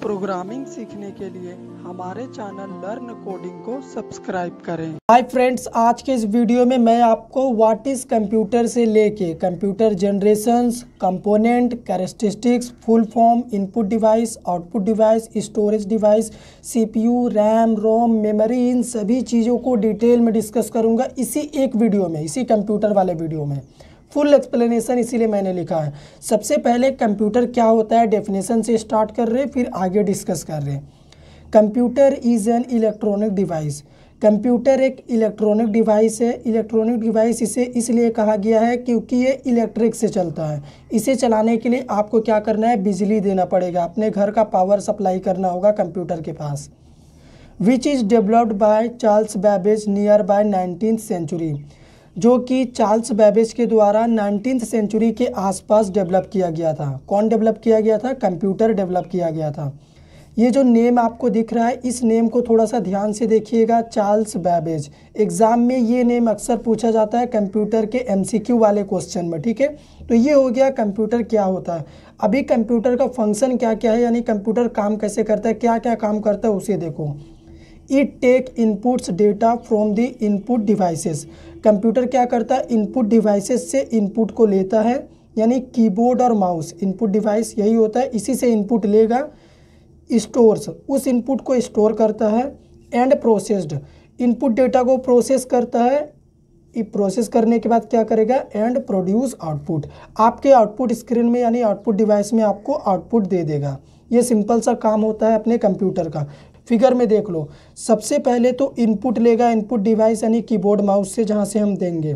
programming सीखने के लिए हमारे चैनल लर्न कोडिंग को सब्सक्राइब करें हाय फ्रेंड्स आज के इस वीडियो में मैं आपको व्हाट इज कंप्यूटर से लेके computer generation component characteristics full form input device output device storage device CPU RAM ROM memory इन सभी चीज़ों को डिटेल में डिस्कस करूंगा इसी एक वीडियो में इसी कंप्यूटर वाले वीडियो में फुल एक्सप्लेनेशन इसीलिए मैंने लिखा है सबसे पहले कंप्यूटर क्या होता है डेफिनेशन से स्टार्ट कर रहे हैं फिर आगे डिस्कस कर रहे हैं computer is an electronic device computer एक इलेक्ट्रॉनिक डिवाइस है इलेक्ट्रॉनिक डिवाइस इसे इसलिए कहा गया है क्योंकि ये इलेक्ट्रिक से चलता है इसे चलाने के लिए आपको क्या करना है बिजली देना पड़ेगा अपने घर का पावर सप्लाई करना होगा कंप्यूटर के पास which is developed by Charles Babbage near by nineteen century जो कि चार्ल्स बेबेज के द्वारा नाइनटीन सेंचुरी के आसपास डेवलप किया गया था कौन डेवलप किया गया था कंप्यूटर डेवलप किया गया था ये जो नेम आपको दिख रहा है इस नेम को थोड़ा सा ध्यान से देखिएगा चार्ल्स बैबेज एग्ज़ाम में ये नेम अक्सर पूछा जाता है कंप्यूटर के एमसीक्यू वाले क्वेश्चन में ठीक है तो ये हो गया कंप्यूटर क्या होता है अभी कंप्यूटर का फंक्शन क्या क्या है यानी कंप्यूटर काम कैसे करता है क्या क्या काम करता है उसे देखो it take inputs data from the input devices computer क्या करता है इनपुट डिवाइसेस से इनपुट को लेता है यानी कीबोर्ड और माउस इनपुट डिवाइस यही होता है इसी से इनपुट लेगा स्टोर्स उस इनपुट को स्टोर करता है एंड प्रोसेस्ड इनपुट डेटा को प्रोसेस करता है प्रोसेस करने के बाद क्या करेगा एंड प्रोड्यूस आउटपुट आपके आउटपुट स्क्रीन में यानी आउटपुट डिवाइस में आपको आउटपुट दे देगा ये सिंपल सा काम होता है अपने कंप्यूटर का फिगर में देख लो सबसे पहले तो इनपुट लेगा इनपुट डिवाइस यानी कीबोर्ड माउस से जहाँ से हम देंगे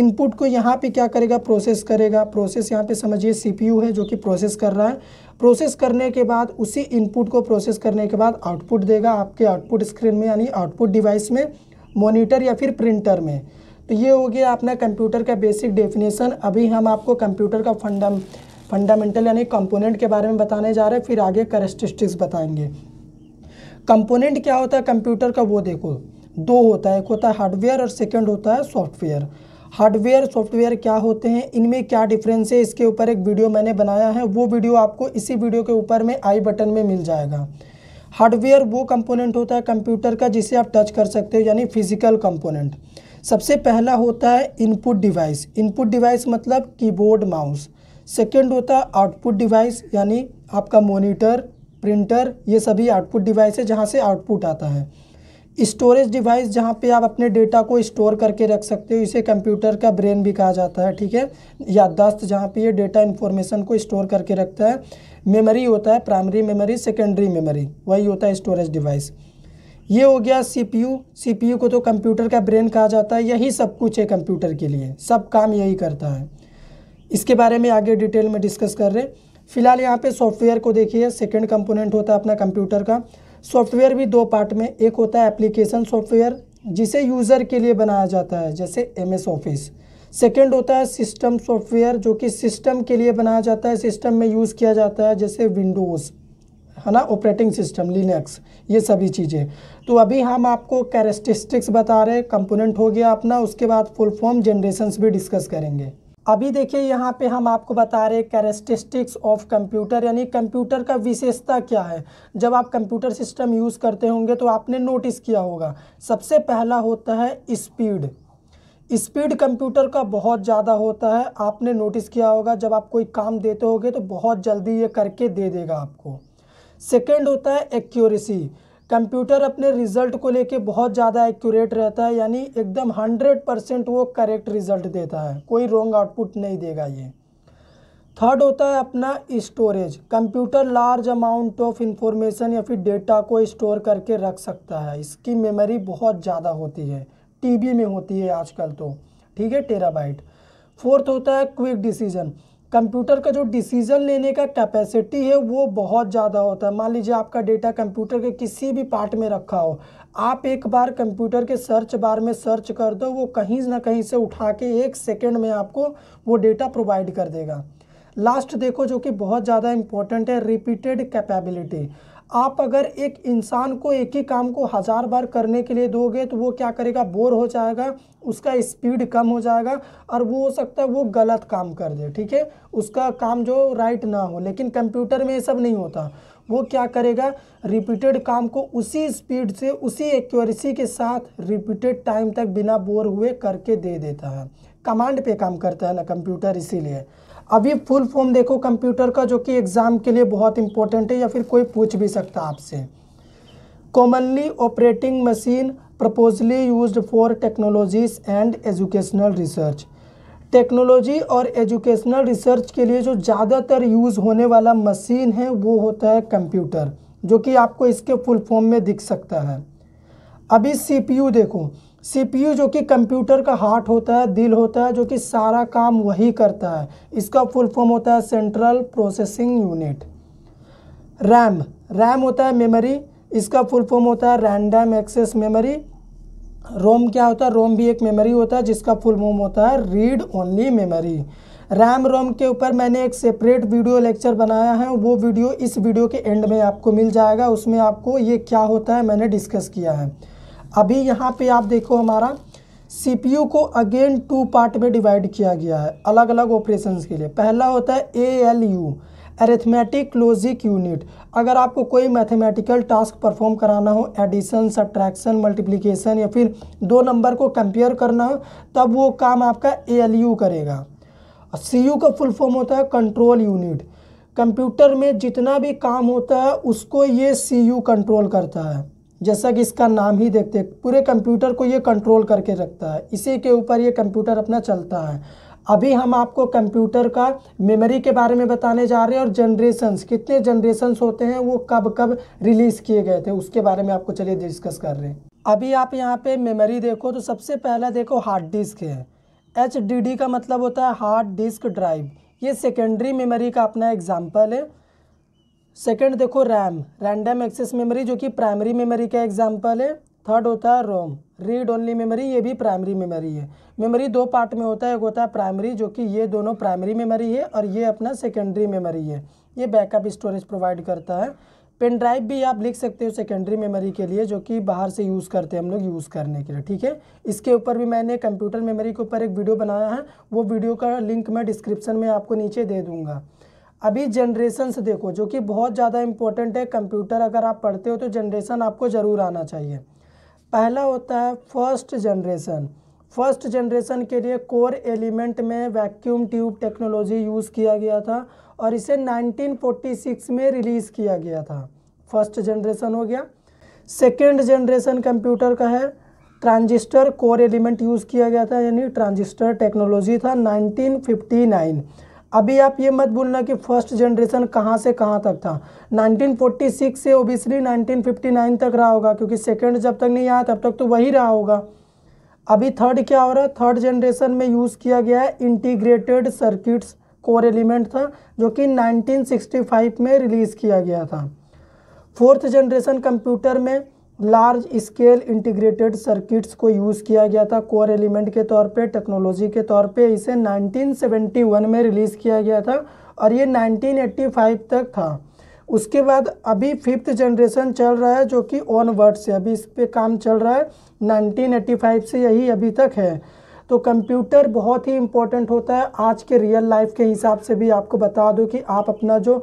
इनपुट को यहाँ पे क्या करेगा प्रोसेस करेगा प्रोसेस यहाँ पे समझिए सीपीयू है जो कि प्रोसेस कर रहा है प्रोसेस करने के बाद उसी इनपुट को प्रोसेस करने के बाद आउटपुट देगा आपके आउटपुट स्क्रीन में यानी आउटपुट डिवाइस में मॉनिटर या फिर प्रिंटर में तो ये हो गया अपना कंप्यूटर का बेसिक डेफिनेशन अभी हम आपको कंप्यूटर का फंडम फंडामेंटल यानी कंपोनेंट के बारे में बताने जा रहे हैं फिर आगे करेस्टिस्टिक्स बताएंगे कंपोनेंट क्या होता है कंप्यूटर का वो देखो दो होता है एक होता है हार्डवेयर और सेकेंड होता है सॉफ्टवेयर हार्डवेयर सॉफ्टवेयर क्या होते हैं इनमें क्या डिफरेंस है इसके ऊपर एक वीडियो मैंने बनाया है वो वीडियो आपको इसी वीडियो के ऊपर में आई बटन में मिल जाएगा हार्डवेयर वो कंपोनेंट होता है कंप्यूटर का जिसे आप टच कर सकते हो यानी फिजिकल कंपोनेंट सबसे पहला होता है इनपुट डिवाइस इनपुट डिवाइस मतलब कीबोर्ड माउस सेकेंड होता है आउटपुट डिवाइस यानी आपका मोनिटर प्रिंटर ये सभी आउटपुट डिवाइस है जहाँ से आउटपुट आता है स्टोरेज डिवाइस जहाँ पे आप अपने डेटा को स्टोर करके रख सकते हो इसे कंप्यूटर का ब्रेन भी कहा जाता है ठीक है याददाश्त जहाँ पे ये डेटा इन्फॉर्मेशन को स्टोर करके रखता है मेमोरी होता है प्राइमरी मेमोरी सेकेंडरी मेमोरी वही होता है स्टोरेज डिवाइस ये हो गया सीपीयू सीपीयू को तो कंप्यूटर का ब्रेन कहा जाता है यही सब कुछ है कंप्यूटर के लिए सब काम यही करता है इसके बारे में आगे डिटेल में डिस्कस कर रहे हैं फिलहाल यहाँ पे सॉफ्टवेयर को देखिए सेकंड कंपोनेंट होता है अपना कंप्यूटर का सॉफ्टवेयर भी दो पार्ट में एक होता है एप्लीकेशन सॉफ्टवेयर जिसे यूज़र के लिए बनाया जाता है जैसे एम एस ऑफिस सेकेंड होता है सिस्टम सॉफ्टवेयर जो कि सिस्टम के लिए बनाया जाता है सिस्टम में यूज़ किया जाता है जैसे विंडोज़ है ना ऑपरेटिंग सिस्टम लिनक्स ये सभी चीज़ें तो अभी हम आपको कैरेस्टिस्टिक्स बता रहे हैं कंपोनेंट हो गया अपना उसके बाद फुल फॉर्म जनरेशन भी डिस्कस करेंगे अभी देखिए यहाँ पे हम आपको बता रहे हैं कैरेस्टिस्टिक्स ऑफ कंप्यूटर यानी कंप्यूटर का विशेषता क्या है जब आप कंप्यूटर सिस्टम यूज़ करते होंगे तो आपने नोटिस किया होगा सबसे पहला होता है स्पीड स्पीड कंप्यूटर का बहुत ज़्यादा होता है आपने नोटिस किया होगा जब आप कोई काम देते होगे तो बहुत जल्दी ये करके दे देगा आपको सेकेंड होता है एक्यूरेसी कंप्यूटर अपने रिज़ल्ट को लेके बहुत ज़्यादा एक्यूरेट रहता है यानी एकदम हंड्रेड परसेंट वो करेक्ट रिज़ल्ट देता है कोई रॉन्ग आउटपुट नहीं देगा ये थर्ड होता है अपना storage computer large amount of information या फिर डेटा को स्टोर करके रख सकता है इसकी मेमोरी बहुत ज़्यादा होती है टीबी में होती है आजकल तो ठीक है टेराबाइट फोर्थ होता है क्विक डिसीजन कंप्यूटर का जो डिसीज़न लेने का कैपेसिटी है वो बहुत ज़्यादा होता है मान लीजिए आपका डेटा कंप्यूटर के किसी भी पार्ट में रखा हो आप एक बार कंप्यूटर के सर्च बार में सर्च कर दो वो कहीं ना कहीं से उठा के एक सेकेंड में आपको वो डेटा प्रोवाइड कर देगा लास्ट देखो जो कि बहुत ज़्यादा इंपॉर्टेंट है रिपीटेड कैपेबिलिटी आप अगर एक इंसान को एक ही काम को हज़ार बार करने के लिए दोगे तो वो क्या करेगा बोर हो जाएगा उसका स्पीड कम हो जाएगा और वो हो सकता है वो गलत काम कर दे ठीक है उसका काम जो राइट ना हो लेकिन कंप्यूटर में ये सब नहीं होता वो क्या करेगा रिपीटेड काम को उसी स्पीड से उसी एक्यूरेसी के साथ रिपीटेड टाइम तक बिना बोर हुए करके दे देता है कमांड पे काम करता है ना कंप्यूटर इसीलिए अभी फुल फॉर्म देखो कंप्यूटर का जो कि एग्ज़ाम के लिए बहुत इंपॉर्टेंट है या फिर कोई पूछ भी सकता आपसे commonly operating machine purposely use for technologies and educational research technology और एजुकेशनल रिसर्च के लिए जो ज़्यादातर यूज़ होने वाला मशीन है वो होता है कंप्यूटर जो कि आपको इसके फुल फॉर्म में दिख सकता है अभी सीपीयू देखो सीपीयू जो कि कंप्यूटर का हार्ट होता है दिल होता है जो कि सारा काम वही करता है इसका फुल फॉर्म होता है central processing unit RAM RAM होता है मेमोरी इसका फुल फॉर्म होता है रैंडम एक्सेस मेमोरी रोम क्या होता है रोम भी एक मेमोरी होता है जिसका फुल फॉर्म होता है read only memory RAM ROM के ऊपर मैंने एक सेपरेट वीडियो लेक्चर बनाया है वो वीडियो इस वीडियो के एंड में आपको मिल जाएगा उसमें आपको ये क्या होता है मैंने डिस्कस किया है अभी यहाँ पे आप देखो हमारा सीपीयू को अगेन टू पार्ट में डिवाइड किया गया है अलग अलग ऑपरेशंस के लिए पहला होता है A L U arithmetic logic unit अगर आपको कोई मैथमेटिकल टास्क परफॉर्म कराना हो एडिशन सब्ट्रैक्शन मल्टीप्लीकेशन या फिर दो नंबर को कंपेयर करना हो तब वो काम आपका ए एल यू करेगा सी यू का फुल फॉर्म होता है कंट्रोल यूनिट कंप्यूटर में जितना भी काम होता है उसको ये सी यू कंट्रोल करता है जैसा कि इसका नाम ही देखते हैं पूरे कंप्यूटर को ये कंट्रोल करके रखता है इसी के ऊपर ये कंप्यूटर अपना चलता है अभी हम आपको कंप्यूटर का मेमोरी के बारे में बताने जा रहे हैं और जनरेशन्स कितने जनरेशन्स होते हैं वो कब कब रिलीज़ किए गए थे उसके बारे में आपको चलिए डिस्कस कर रहे हैं अभी आप यहाँ पे मेमोरी देखो तो सबसे पहला देखो हार्ड डिस्क है एच का मतलब होता है हार्ड डिस्क ड्राइव ये सेकेंडरी मेमोरी का अपना एग्जाम्पल है सेकंड देखो रैम रैंडम एक्सेस मेमोरी जो कि प्राइमरी मेमोरी का एग्जांपल है थर्ड होता है रोम रीड ओनली मेमोरी ये भी प्राइमरी मेमोरी है मेमोरी दो पार्ट में होता है एक होता है प्राइमरी जो कि ये दोनों प्राइमरी मेमोरी है और ये अपना सेकेंडरी मेमोरी है ये बैकअप स्टोरेज प्रोवाइड करता है पेन ड्राइव भी आप लिख सकते हो सेकेंडरी मेमोरी के लिए जो कि बाहर से यूज़ करते हैं हम लोग यूज़ करने के लिए ठीक है इसके ऊपर भी मैंने कंप्यूटर मेमोरी के ऊपर एक वीडियो बनाया है वो वीडियो का लिंक मैं डिस्क्रिप्शन में आपको नीचे दे दूँगा अभी जनरेशन से देखो जो कि बहुत ज़्यादा इम्पोर्टेंट है कंप्यूटर अगर आप पढ़ते हो तो जनरेशन आपको ज़रूर आना चाहिए पहला होता है फर्स्ट जनरेशन फर्स्ट जनरेशन के लिए कोर एलिमेंट में वैक्यूम ट्यूब टेक्नोलॉजी यूज़ किया गया था और इसे 1946 में रिलीज़ किया गया था फर्स्ट जनरेशन हो गया सेकेंड जनरेशन कंप्यूटर का है ट्रांजिस्टर कोर एलिमेंट यूज़ किया गया था यानी ट्रांजिस्टर टेक्नोलॉजी था नाइनटीन अभी आप ये मत भूलना कि फर्स्ट जनरेशन कहाँ से कहाँ तक था 1946 से ओबीसी 1959 तक रहा होगा क्योंकि सेकंड जब तक नहीं आया तब तक तो वही रहा होगा अभी थर्ड क्या हो रहा है थर्ड जनरेशन में यूज़ किया गया है इंटीग्रेटेड सर्किट्स कोर एलिमेंट था जो कि 1965 में रिलीज़ किया गया था फोर्थ जनरेशन कंप्यूटर में लार्ज स्केल इंटीग्रेटेड सर्किट्स को यूज़ किया गया था कोर एलिमेंट के तौर पे टेक्नोलॉजी के तौर पे इसे 1971 में रिलीज़ किया गया था और ये 1985 तक था उसके बाद अभी फिफ्थ जनरेशन चल रहा है जो कि ऑन वर्ड से अभी इस पर काम चल रहा है 1985 से यही अभी तक है तो कंप्यूटर बहुत ही इम्पोर्टेंट होता है आज के रियल लाइफ के हिसाब से भी आपको बता दूँ कि आप अपना जो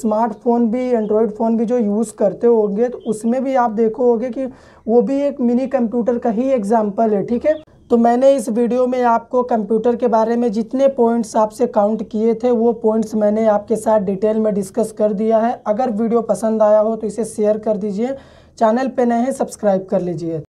स्मार्टफोन भी एंड्रॉयड फ़ोन भी जो यूज़ करते होंगे तो उसमें भी आप देखोगे कि वो भी एक मिनी कंप्यूटर का ही एग्ज़ाम्पल है ठीक है तो मैंने इस वीडियो में आपको कंप्यूटर के बारे में जितने पॉइंट्स आपसे काउंट किए थे वो पॉइंट्स मैंने आपके साथ डिटेल में डिस्कस कर दिया है अगर वीडियो पसंद आया हो तो इसे शेयर कर दीजिए चैनल पे नए हैं सब्सक्राइब कर लीजिए